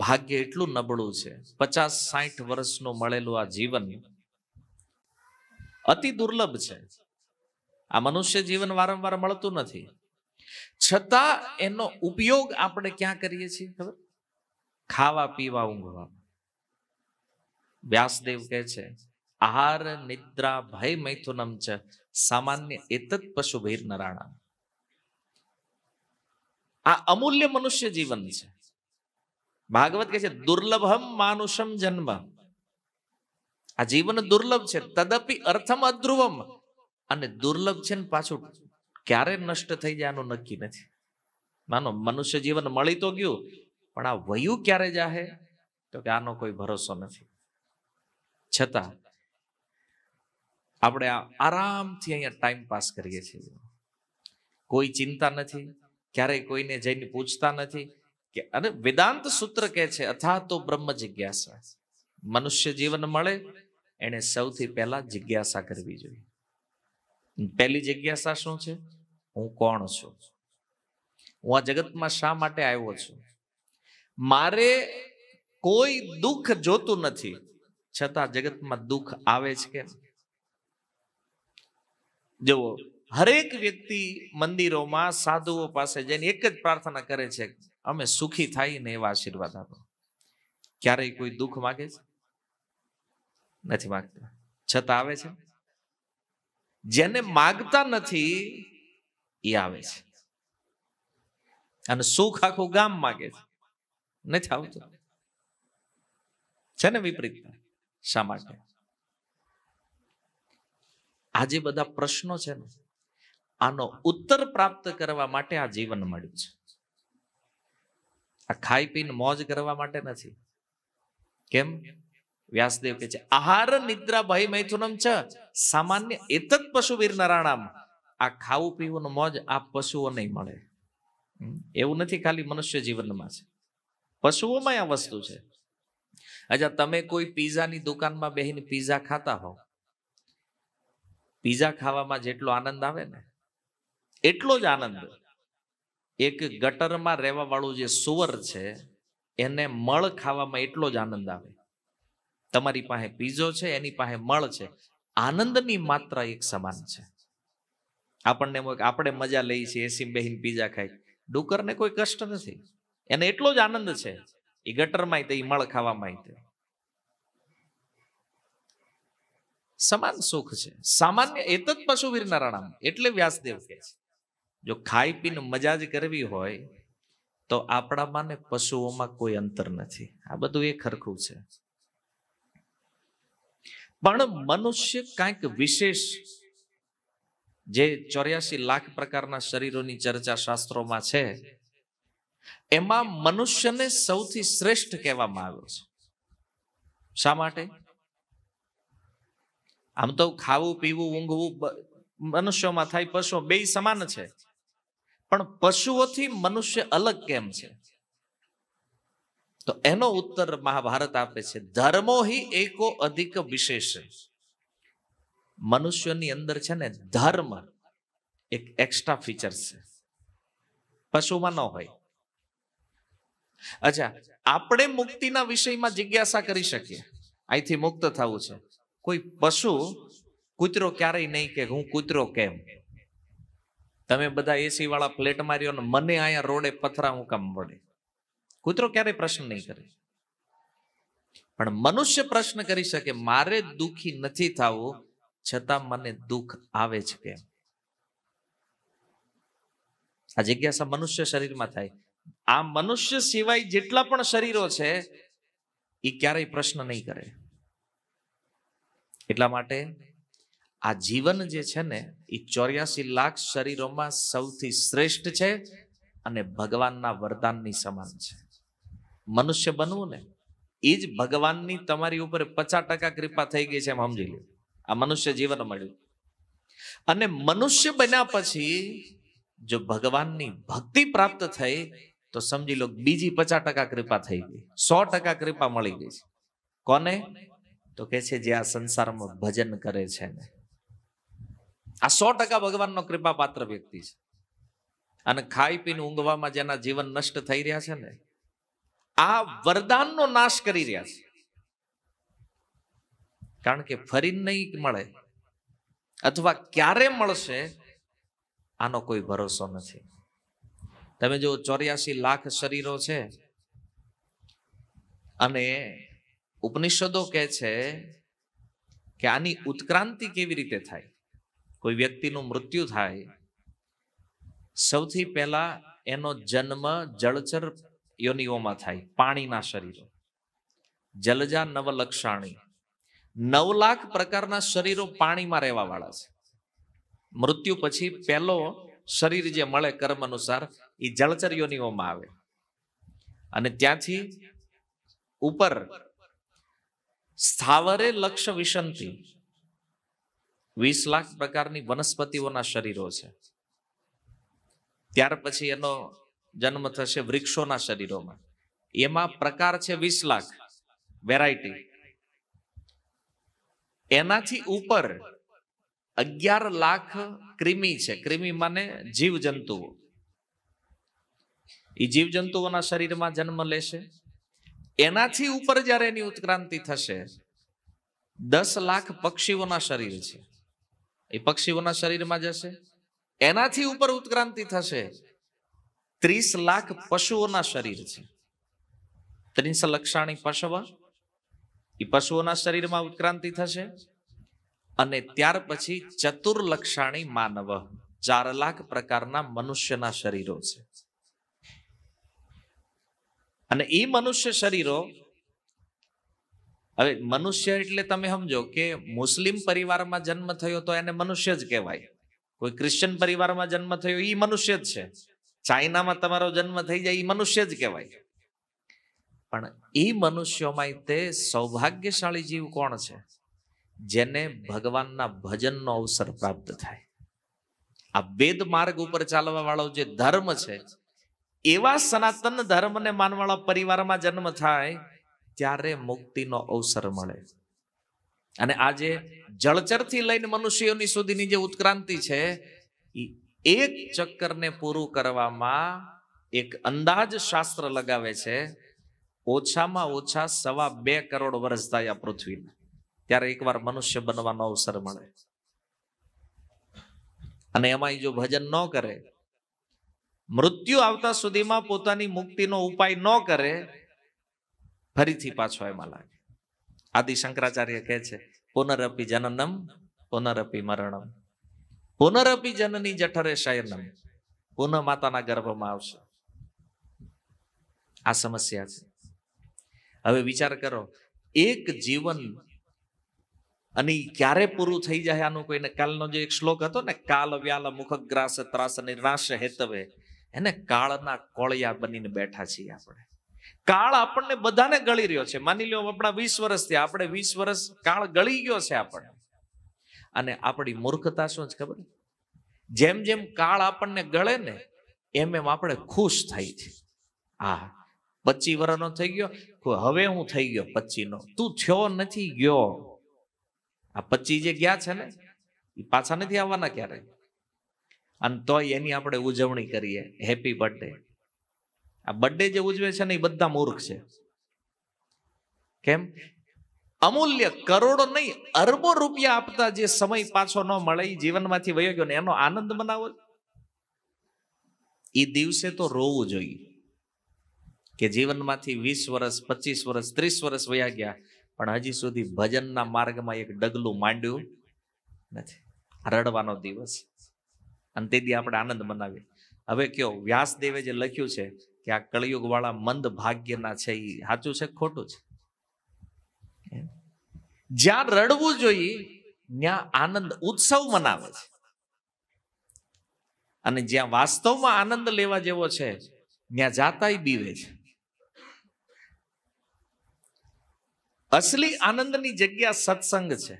ભાગ્ય એટલું નબળું છે પચાસ સાઠ વર્ષનું મળેલું આ જીવન અતિ દુર્લભ છે આ મનુષ્ય જીવન વારંવાર મળતું નથી છતાં એનો ઉપયોગ આપણે ક્યાં કરીએ છીએ ખબર ખાવા પીવા ઊંઘવા વ્યાસદેવ કહે છે આહાર નિદ્રા ભય મૈથુનમ છે સામાન્ય એતત પશુ ભૈર નરાણા આ અમૂલ્ય મનુષ્ય જીવન છે ભાગવત કહે છે દુર્લભમ માનુષમ જન્મ આ જીવન દુર્લભ છે તદપી અર્થમ અધ્રુવમ અને દુર્લભ છે ને પાછું ક્યારે નષ્ટ થઈ જાય આનું નક્કી નથી માનો મનુષ્ય જીવન મળી તો ગયું પણ આ વયું ક્યારે જાહે તો કે આનો કોઈ ભરોસો નથી છતાં આપણે આરામથી અહીંયા ટાઈમ પાસ કરીએ છીએ કોઈ ચિંતા નથી ક્યારેય કોઈને જઈને પૂછતા નથી કે અને વેદાંત સૂત્ર કહે છે અથા તો બ્રહ્મ જિજ્ઞાસા મનુષ્ય જીવન મળે એને સૌથી પહેલા જિજ્ઞાસા કરવી જોઈએ પહેલી જિજ્ઞાસા શું છે હું કોણ છું હું આ જગતમાં શા માટે આવ્યો છું મારે કોઈ દુઃખ જોતું નથી છતાં જગતમાં દુઃખ આવે છે કેમ જુઓ હરેક વ્યક્તિ મંદિરોમાં સાધુઓ પાસે જઈને એક જ પ્રાર્થના કરે છે અમે સુખી થાય ને એવા આશીર્વાદ આપો ક્યારેય કોઈ દુઃખ માગે છે નથી માગતા છતાં આવે છે જેને માગતા નથી એ આવે છે અને સુખ આખું ગામ માગે છે નથી આવતું છે ને વિપરીત શા માટે આજે બધા પ્રશ્નો છે ને આનો ઉત્તર પ્રાપ્ત કરવા માટે આ જીવન મળ્યું છે આ ખાઈ પીને મોજ કરવા માટે નથી કેમ વ્યાસદેવ કે છે આહાર નિદ્રા ભય મૈથુનમ છ સામાન્ય એતત પશુવીર નારાણામ આ ખાવું પીવું મોજ આ પશુઓ નહીં મળે એવું નથી ખાલી મનુષ્ય જીવનમાં છે પશુઓમાં આ વસ્તુ છે અચ્છા તમે કોઈ પીઝાની દુકાનમાં બેહીને પીઝા ખાતા હો પીઝા ખાવામાં જેટલો આનંદ આવે ને એટલો જ આનંદ એક ગટરમાં રહેવા વાળું જે સુવર છે એને મળ ખાવામાં એટલો જ આનંદ આવે તમારી પાસે પીઝો છે એની પાસે મળ છે આનંદની માત્રા એક સમાન છે આપણને આપણે મજા લઈએ છીએ એસી બેહીન પીઝા ખાઈ ડુક્કરને કોઈ કષ્ટ નથી એને એટલો જ આનંદ છે એ ગટરમાં તે મળ ખાવામાં તે સમાન સુખ છે સામાન્ય એત એતદ પશુવીરના રાણામ એટલે વ્યાસદેવ કહે છે જો ખાઈ પીને મજા જ કરવી હોય તો આપણામાં ને પશુઓમાં કોઈ અંતર નથી આ બધું એ ખરખું છે પણ મનુષ્ય કાંઈક વિશેષ જે ચોર્યાસી લાખ પ્રકારના શરીરોની ચર્ચા શાસ્ત્રોમાં છે એમાં મનુષ્યને સૌથી શ્રેષ્ઠ કહેવામાં આવ્યો છે શા માટે આમ તો ખાવું પીવું ઊંઘવું મનુષ્યોમાં થાય પશુઓ બે સમાન છે પણ પશુઓથી મનુષ્ય અલગ કેમ છે તો એનો ઉત્તર મહાભારત આપે છે ધર્મો હિ એકો અધિક વિશેષ મનુષ્યની અંદર છે ને ધર્મ એક એક્સ્ટ્રા ફીચર છે પશુમાં ન હોય અચ્છા આપણે મુક્તિના વિષયમાં જિજ્ઞાસા કરી શકીએ અહીંથી મુક્ત થવું છે કોઈ પશુ કૂતરો ક્યારેય નહીં કે હું કૂતરો કેમ તમે બધા એસી વાળા ફ્લેટ માર્યો ને મને અહીંયા રોડે પથરા હું પડે કૂતરો ક્યારેય પ્રશ્ન નહીં કરે પણ મનુષ્ય પ્રશ્ન કરી શકે મારે દુખી નથી થવું છતાં મને દુઃખ આવે છે કેમ આ જિજ્ઞાસા મનુષ્ય શરીરમાં થાય આ મનુષ્ય સિવાય જેટલા પણ શરીરો છે એ ક્યારેય પ્રશ્ન નહીં કરે એટલા માટે આ જીવન જે છે ને એ ચોર્યાસી લાખ શરીરોમાં સૌથી શ્રેષ્ઠ છે અને ભગવાનના વરદાનની સમાન છે મનુષ્ય બનવું ને એ જ ભગવાનની તમારી ઉપર પચાસ ટકા કૃપા થઈ ગઈ છે એમ સમજી લો આ મનુષ્ય જીવન મળ્યું અને મનુષ્ય બન્યા પછી જો ભગવાનની ભક્તિ પ્રાપ્ત થઈ તો સમજી લો બીજી પચાસ ટકા કૃપા થઈ ગઈ સો ટકા કૃપા મળી ગઈ છે કોને તો કે છે જે આ સંસારમાં ભજન કરે છે ને આ સો ટકા ભગવાનનો કૃપા પાત્ર વ્યક્તિ છે અને ખાઈ પીને ઊંઘવામાં જેના જીવન નષ્ટ થઈ રહ્યા છે ને આ વરદાનનો નાશ કરી રહ્યા છે કારણ કે ફરી નહીં મળે અથવા ક્યારે મળશે આનો કોઈ ભરોસો નથી તમે જો ચોર્યાસી લાખ શરીરો છે અને ઉપનિષદો કહે છે કે આની ઉત્ક્રાંતિ કેવી રીતે થાય કોઈ વ્યક્તિનું મૃત્યુ થાય સૌથી પહેલા એનો જન્મ જળચર યોનિઓમાં થાય પાણીના શરીરો જલજા નવલક્ષાણી નવ લાખ પ્રકારના શરીરો પાણીમાં રહેવા વાળા છે મૃત્યુ પછી પહેલો શરીર જે મળે કર્મ અનુસાર એ જળચર યોનિઓમાં આવે અને ત્યાંથી ઉપર સ્થાવરે લક્ષ વિશંતિ વીસ લાખ પ્રકારની વનસ્પતિઓના શરીરો છે ત્યાર પછી એનો જન્મ થશે વૃક્ષોના શરીરોમાં એમાં પ્રકાર છે વીસ લાખ વેરાયટી એનાથી ઉપર અગિયાર લાખ કૃમિ છે કૃમિ માને જીવજંતુઓ એ જીવજંતુઓના શરીરમાં જન્મ લેશે એનાથી ઉપર જ્યારે એની ઉત્ક્રાંતિ થશે દસ લાખ પક્ષીઓના શરીર છે એ પક્ષીઓના શરીરમાં જશે એનાથી ઉપર ઉત્ક્રાંતિ થશે ત્રીસ લાખ પશુઓના શરીર છે ત્રીસ લક્ષાણી પશવ એ પશુઓના શરીરમાં ઉત્ક્રાંતિ થશે અને ત્યાર પછી ચતુર્લક્ષાણી માનવ ચાર લાખ પ્રકારના મનુષ્યના શરીરો છે અને એ મનુષ્ય શરીરો હવે મનુષ્ય એટલે તમે સમજો કે મુસ્લિમ પરિવારમાં જન્મ થયો તો એને મનુષ્ય જ કહેવાય કોઈ ક્રિશ્ચન પરિવારમાં જન્મ થયો એ મનુષ્ય જ છે ચાઇનામાં તમારો જન્મ થઈ જાય એ મનુષ્ય જ કહેવાય પણ એ મનુષ્યોમાં તે સૌભાગ્યશાળી જીવ કોણ છે જેને ભગવાનના ભજનનો અવસર પ્રાપ્ત થાય આ વેદ માર્ગ ઉપર ચાલવા વાળો જે ધર્મ છે એવા સનાતન ધર્મને માનવાળા પરિવારમાં જન્મ થાય ત્યારે મુક્તિનો અવસર મળે અને આજે જળચરથી લઈને મનુષ્યોની સુધીની જે ઉત્ક્રાંતિ છે એક ચક્કરને પૂરું કરવામાં એક અંદાજ શાસ્ત્ર લગાવે છે ઓછામાં ઓછા સવા બે કરોડ વર્ષ થાય આ પૃથ્વીને ત્યારે એકવાર મનુષ્ય બનવાનો અવસર મળે અને એમાં જો ભજન ન કરે મૃત્યુ આવતા સુધીમાં પોતાની મુક્તિનો ઉપાય ન કરે ફરીથી પાછો એમાં લાગે આદિ શંકરાચાર્ય કહે છે પુનરપી જનનમ પુનરપી મરણમ પુનરપી જનની જઠરે શયનમ પુનઃ માતાના ગર્ભમાં આવશે આ સમસ્યા છે હવે વિચાર કરો એક જીવન અને ક્યારે પૂરું થઈ જાય આનું કોઈ કાલનો જે એક શ્લોક હતો ને કાલ વ્યાલ ગ્રાસ ત્રાસ નિરાશ હેતવે એને કાળના કોળિયા બનીને બેઠા છીએ આપણે કાળ આપણને બધાને ગળી રહ્યો છે માની લો આપણા વીસ વર્ષથી આપણે વીસ વર્ષ કાળ ગળી ગયો છે આપણને અને આપણી મૂર્ખતા શું છે ખબર જેમ જેમ કાળ આપણને ગળે ને એમ એમ આપણે ખુશ થઈ છે હા પચી વર્ષનો થઈ ગયો હવે હું થઈ ગયો પચીનો તું થયો નથી ગયો આ પચી જે ગયા છે ને એ પાછા નથી આવવાના ક્યારે અને તોય એની આપણે ઉજવણી કરીએ હેપી બર્થડે આ બર્થડે જે ઉજવે છે ને એ બધા મૂર્ખ છે કેમ અમૂલ્ય કરોડો નહીં અરબો રૂપિયા આપતા જે સમય પાછો ન મળે એ જીવનમાંથી વયો ગયો ને એનો આનંદ મનાવો એ દિવસે તો રોવું જોઈએ કે જીવનમાંથી વીસ વર્ષ પચીસ વર્ષ ત્રીસ વર્ષ વયા ગયા પણ હજી સુધી ભજનના માર્ગમાં એક ડગલું માંડ્યું નથી રડવાનો દિવસ અને તેથી આપણે આનંદ મનાવીએ હવે કયો વ્યાસદેવે જે લખ્યું છે કે આ કળિયુગવાળા મંદ ભાગ્યના છે એ સાચું છે ખોટું છે જ્યાં રડવું જોઈએ ત્યાં આનંદ ઉત્સવ મનાવે છે અને જ્યાં વાસ્તવમાં આનંદ લેવા જેવો છે ત્યાં જાતાય બીવે છે અસલી આનંદની જગ્યા સત્સંગ છે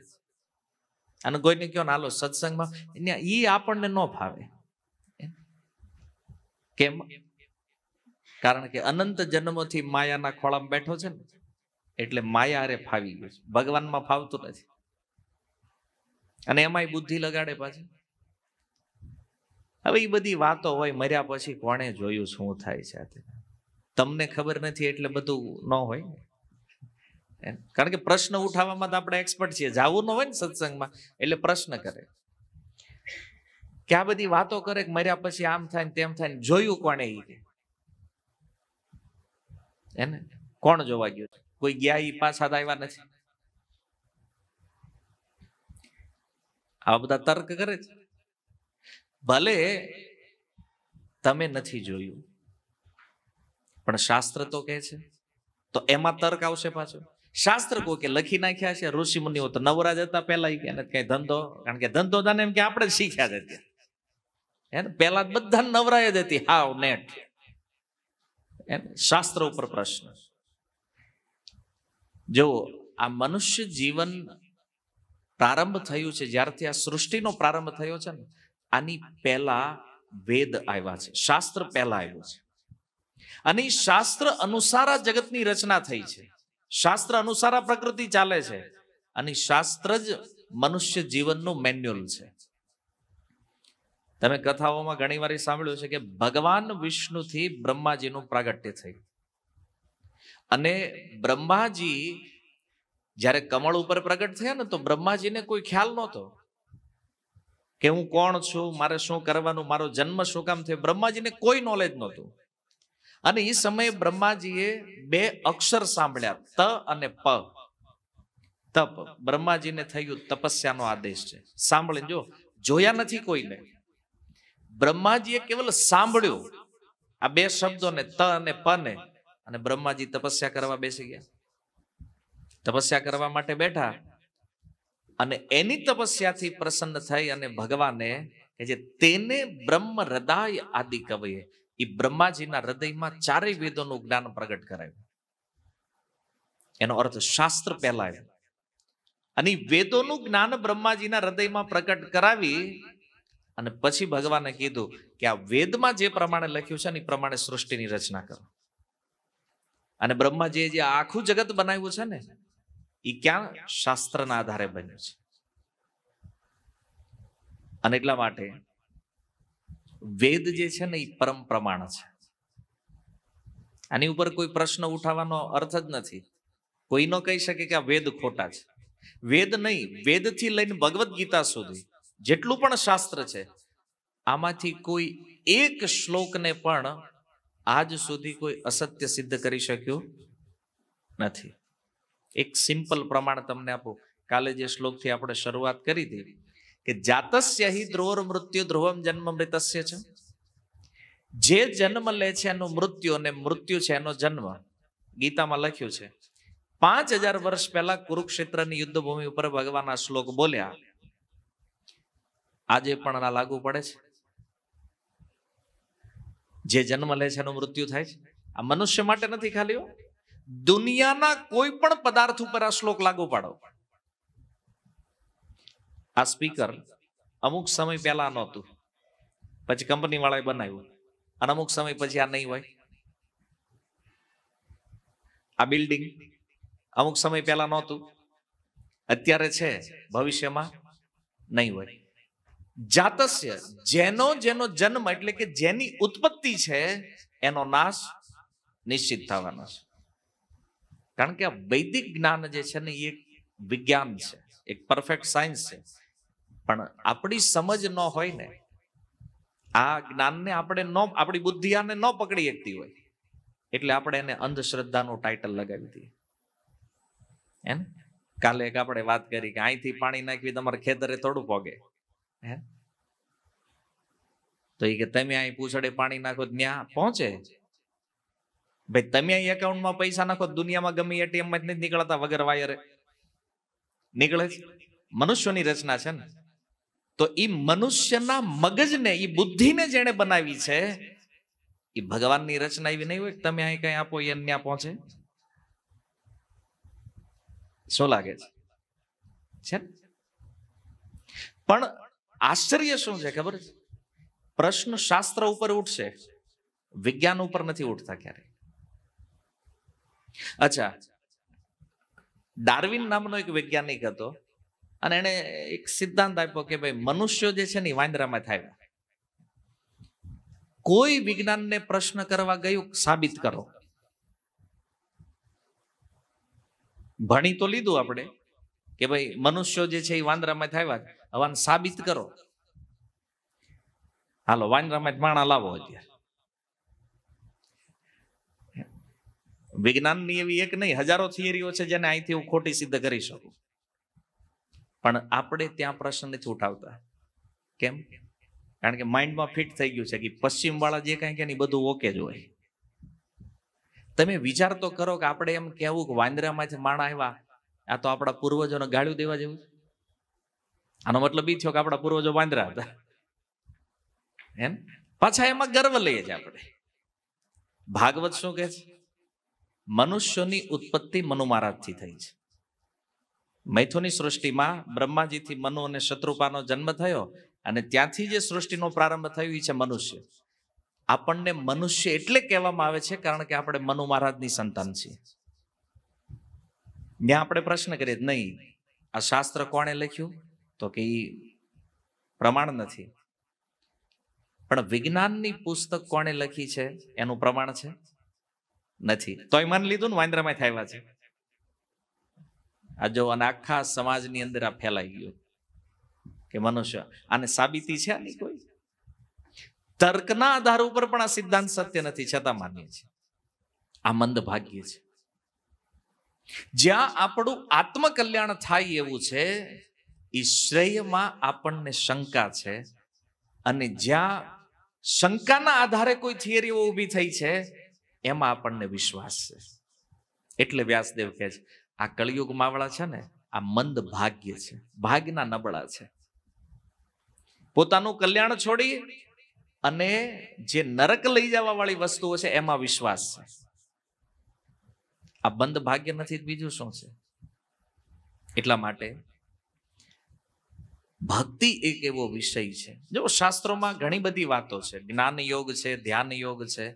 અને કોઈને કયો નાલો હાલો સત્સંગમાં એ આપણને ન ફાવે કેમ કારણ કે અનંત જન્મોથી માયાના ખોળામાં બેઠો છે ને એટલે માયા અરે ફાવી ગયો છે ભગવાનમાં ફાવતું નથી અને એમાંય બુદ્ધિ લગાડે પાછી હવે એ બધી વાતો હોય મર્યા પછી કોણે જોયું શું થાય છે તમને ખબર નથી એટલે બધું ન હોય કારણ કે પ્રશ્ન ઉઠાવવામાં તો આપણે એક્સપર્ટ છીએ જવું ન હોય ને સત્સંગમાં એટલે પ્રશ્ન કરે કે આ બધી વાતો કરે કે મર્યા પછી આમ થાય ને તેમ થાય ને જોયું કોણે એ એને કોણ જોવા ગયું કોઈ ગયા ઈ પાછા આવ્યા નથી આવા બધા તર્ક કરે છે ભલે તમે નથી જોયું પણ શાસ્ત્ર તો કહે છે તો એમાં તર્ક આવશે પાછો શાસ્ત્ર કોઈ કે લખી નાખ્યા છે ઋષિ મુનિઓ તો નવરાજ હતા પહેલા કે કઈ ધંધો કારણ કે ધંધો જાને એમ કે આપણે શીખ્યા છે હે પહેલા બધા નવરાય જ હતી હાવ નેટ શાસ્ત્ર ઉપર પ્રશ્ન જો આ મનુષ્ય જીવન પ્રારંભ થયું છે જ્યારથી આ સૃષ્ટિનો પ્રારંભ થયો છે ને આની પહેલા વેદ આવ્યા છે શાસ્ત્ર પહેલા આવ્યું છે અને શાસ્ત્ર અનુસાર આ જગતની રચના થઈ છે શાસ્ત્ર અનુસાર પ્રકૃતિ ચાલે છે અને શાસ્ત્ર જ મનુષ્ય જીવનનું મેન્યુઅલ છે તમે કથાઓમાં ઘણી વાર સાંભળ્યું છે કે ભગવાન વિષ્ણુથી બ્રહ્માજીનું પ્રાગટ્ય થયું અને બ્રહ્માજી જ્યારે કમળ ઉપર પ્રગટ થયા ને તો બ્રહ્માજીને કોઈ ખ્યાલ નહોતો કે હું કોણ છું મારે શું કરવાનું મારો જન્મ શું કામ થયો બ્રહ્માજીને કોઈ નોલેજ નહોતું અને એ સમયે બ્રહ્માજીએ બે અક્ષર સાંભળ્યા ત અને પ તપ બ્રહ્માજીને થયું તપસ્યાનો આદેશ છે સાંભળીને જો જોયા નથી કોઈને બ્રહ્માજીએ કેવલ સાંભળ્યું આ બે શબ્દોને ત અને પ ને અને બ્રહ્માજી તપસ્યા કરવા બેસી ગયા તપસ્યા કરવા માટે બેઠા અને એની તપસ્યાથી પ્રસન્ન થઈ અને ભગવાને કે જે તેને બ્રહ્મ હૃદય આદિ કવિએ એ બ્રહ્માજીના હૃદયમાં ચારેય વેદોનું જ્ઞાન પ્રગટ કરાવ્યું એનો અર્થ શાસ્ત્ર પહેલા અને વેદોનું જ્ઞાન બ્રહ્માજીના હૃદયમાં પ્રગટ કરાવી અને પછી ભગવાને કીધું કે આ વેદમાં જે પ્રમાણે લખ્યું છે ને એ પ્રમાણે સૃષ્ટિની રચના કરો અને બ્રહ્માજીએ જે આખું જગત બનાવ્યું છે ને એ ક્યાં શાસ્ત્રના આધારે બન્યું છે અને એટલા માટે વેદ જે છે ને એ પરમ પ્રમાણ છે આની ઉપર કોઈ પ્રશ્ન ઉઠાવવાનો અર્થ જ નથી કોઈ ન કહી શકે કે આ વેદ ખોટા છે વેદ નહીં વેદ થી લઈને ભગવદ્ ગીતા સુધી જેટલું પણ શાસ્ત્ર છે આમાંથી કોઈ એક શ્લોકને પણ આજ સુધી કોઈ અસત્ય સિદ્ધ કરી શક્યું નથી એક સિમ્પલ પ્રમાણ તમને આપો કાલે જે શ્લોકથી આપણે શરૂઆત કરી હતી કે જાતસ્ય હિ ધ્રુવર મૃત્યુ ધ્રુવમ જન્મ મૃતસ્ય છે જે જન્મ લે છે એનું મૃત્યુ અને મૃત્યુ છે એનો જન્મ ગીતામાં લખ્યું છે પાંચ હજાર વર્ષ પહેલા કુરુક્ષેત્રની યુદ્ધભૂમિ ઉપર ભગવાન આ શ્લોક બોલ્યા આજે પણ આ લાગુ પડે છે જે જન્મ લે છે એનું મૃત્યુ થાય છે આ મનુષ્ય માટે નથી ખાલી દુનિયાના કોઈ પણ પદાર્થ ઉપર આ શ્લોક લાગુ પાડો આ સ્પીકર અમુક સમય પહેલા નહોતું પછી કંપની વાળાએ બનાવ્યું અને અમુક સમય પછી આ નહીં હોય આ બિલ્ડિંગ અમુક સમય પહેલા નહોતું અત્યારે છે ભવિષ્યમાં નહીં હોય જાતસ્ય જેનો જેનો જન્મ એટલે કે જેની ઉત્પત્તિ છે એનો નાશ નિશ્ચિત થવાનો છે કારણ કે આ વૈદિક જ્ઞાન જે છે ને એ વિજ્ઞાન છે એક પરફેક્ટ સાયન્સ છે પણ આપણી સમજ ન હોય ને આ જ્ઞાનને આપણે ન આપણી બુદ્ધિ આને ન પકડી શકતી હોય એટલે આપણે એને અંધશ્રદ્ધાનું ટાઇટલ લગાવી દઈએ એમ કાલે એક આપણે વાત કરી કે અહીંથી પાણી નાખવી તમારે ખેતરે થોડું પોગે હે તો એ કે તમે અહીં પૂછડે પાણી નાખો ત્યાં પહોંચે ભાઈ તમે અહીં એકાઉન્ટમાં પૈસા નાખો દુનિયામાં ગમે એટીએમ માં નથી નીકળતા વગર વાયરે નીકળે મનુષ્યની રચના છે ને તો એ મનુષ્યના મગજને એ બુદ્ધિને જેણે બનાવી છે એ ભગવાનની રચના એવી નહીં હોય કે તમે અહીં કઈ આપો એ ત્યાં પહોંચે શું લાગે છે પણ આશ્ચર્ય શું છે ખબર છે પ્રશ્ન શાસ્ત્ર ઉપર ઉઠશે વિજ્ઞાન ઉપર નથી ઉઠતા ક્યારે અચ્છા ડાર્વિન નામનો એક વૈજ્ઞાનિક હતો અને એને એક સિદ્ધાંત આપ્યો કે ભાઈ મનુષ્યો જે છે ને વાંદરામાં થાય કોઈ વિજ્ઞાનને પ્રશ્ન કરવા ગયું સાબિત કરો ભણી તો લીધું આપણે કે ભાઈ મનુષ્યો જે છે એ વાંદરામાં થાય હવે સાબિત કરો હાલો વાન રમત માણા લાવો અત્યારે વિજ્ઞાન ની એવી એક નહીં હજારો થિયરીઓ છે જેને અહીંથી હું ખોટી સિદ્ધ કરી શકું પણ આપણે ત્યાં પ્રશ્ન નથી ઉઠાવતા કેમ કારણ કે માઇન્ડમાં ફિટ થઈ ગયું છે કે પશ્ચિમ વાળા જે કાંઈ કે બધું ઓકે જ હોય તમે વિચાર તો કરો કે આપણે એમ કેવું કે વાંદરામાંથી માણા આવ્યા આ તો આપણા પૂર્વજોને ગાળ્યું દેવા જેવું આનો મતલબ એ થયો કે આપણા પૂર્વજો વાંદરા હતા એમ પાછા એમાં ગર્વ લઈએ છીએ આપણે ભાગવત શું કહે છે મનુષ્યોની ઉત્પત્તિ મનુ મહારાજથી થઈ છે મૈથુની સૃષ્ટિમાં બ્રહ્માજીથી મનુ અને શત્રુપાનો જન્મ થયો અને ત્યાંથી જે સૃષ્ટિનો પ્રારંભ થયો એ છે મનુષ્ય આપણને મનુષ્ય એટલે કહેવામાં આવે છે કારણ કે આપણે મનુ મહારાજની સંતાન છીએ ત્યાં આપણે પ્રશ્ન કરીએ નહીં આ શાસ્ત્ર કોણે લખ્યું તો કે એ પ્રમાણ નથી પણ વિજ્ઞાનની પુસ્તક કોણે લખી છે એનું પ્રમાણ છે નથી તોય મન લીધું ને વાંદરામાં થયેલા છે આ જો અને આખા સમાજની અંદર આ ફેલાઈ ગયું કે મનુષ્ય આને સાબિતી છે આની કોઈ તર્કના આધાર ઉપર પણ આ સિદ્ધાંત સત્ય નથી છતાં માનીએ છીએ આ મંદ ભાગ્ય છે જ્યાં આપણું આત્મકલ્યાણ થાય એવું છે એ શ્રેયમાં આપણને શંકા છે અને જ્યાં શંકાના આધારે કોઈ થિયરીઓ ઊભી થઈ છે એમાં આપણને વિશ્વાસ છે એટલે વ્યાસદેવ કહે છે આ કળિયુગ માવળા છે ને આ મંદ ભાગ્ય છે ભાગના નબળા છે પોતાનું કલ્યાણ છોડી અને જે નરક લઈ જવા વાળી વસ્તુઓ છે એમાં વિશ્વાસ છે આ બંધ ભાગ્ય નથી બીજું શું છે એટલા માટે ભક્તિ એક એવો વિષય છે જો શાસ્ત્રોમાં ઘણી બધી વાતો છે જ્ઞાન યોગ છે ધ્યાન યોગ છે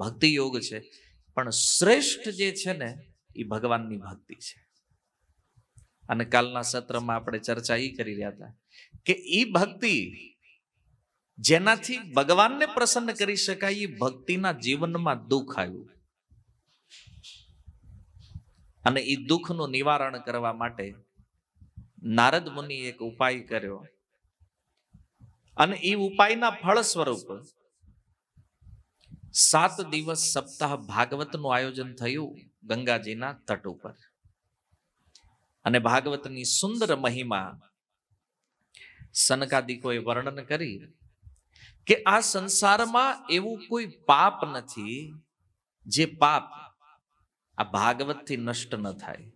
ભક્તિ યોગ છે પણ શ્રેષ્ઠ જે છે ને એ ભગવાનની ભક્તિ છે અને કાલના સત્રમાં આપણે ચર્ચા એ કરી રહ્યા હતા કે એ ભક્તિ જેનાથી ભગવાનને પ્રસન્ન કરી શકાય એ ભક્તિના જીવનમાં દુઃખ આવ્યું અને એ દુઃખનું નિવારણ કરવા માટે નારદ મુનિ એક ઉપાય કર્યો અને એ ઉપાયના ફળ સ્વરૂપ સાત દિવસ સપ્તાહ ભાગવતનું આયોજન થયું ગંગાજીના તટ ઉપર અને ભાગવતની સુંદર મહિમા સનકાદિકોએ વર્ણન કરી કે આ સંસારમાં એવું કોઈ પાપ નથી જે પાપ આ ભાગવતથી નષ્ટ ન થાય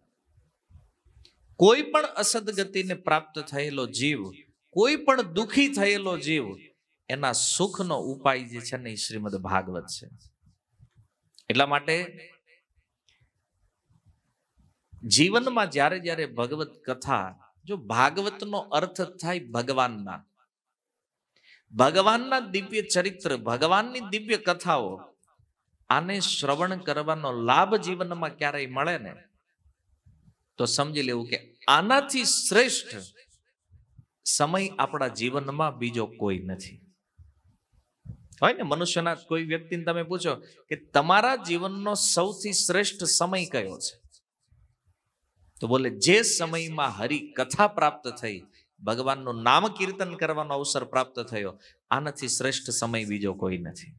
કોઈ પણ અસદગતિને પ્રાપ્ત થયેલો જીવ કોઈ પણ દુઃખી થયેલો જીવ એના સુખનો ઉપાય જે છે ને એ શ્રીમદ ભાગવત છે એટલા માટે જીવનમાં જ્યારે જ્યારે ભગવત કથા જો ભાગવતનો અર્થ થાય ભગવાનના ભગવાનના દિવ્ય ચરિત્ર ભગવાનની દિવ્ય કથાઓ આને શ્રવણ કરવાનો લાભ જીવનમાં ક્યારેય મળે ને તો સમજી લેવું કે આનાથી શ્રેષ્ઠ સમય આપણા જીવનમાં બીજો કોઈ નથી હોય ને મનુષ્યના કોઈ વ્યક્તિને તમે પૂછો કે તમારા જીવનનો સૌથી શ્રેષ્ઠ સમય કયો છે તો બોલે જે સમયમાં હરી કથા પ્રાપ્ત થઈ ભગવાનનું નામ કીર્તન કરવાનો અવસર પ્રાપ્ત થયો આનાથી શ્રેષ્ઠ સમય બીજો કોઈ નથી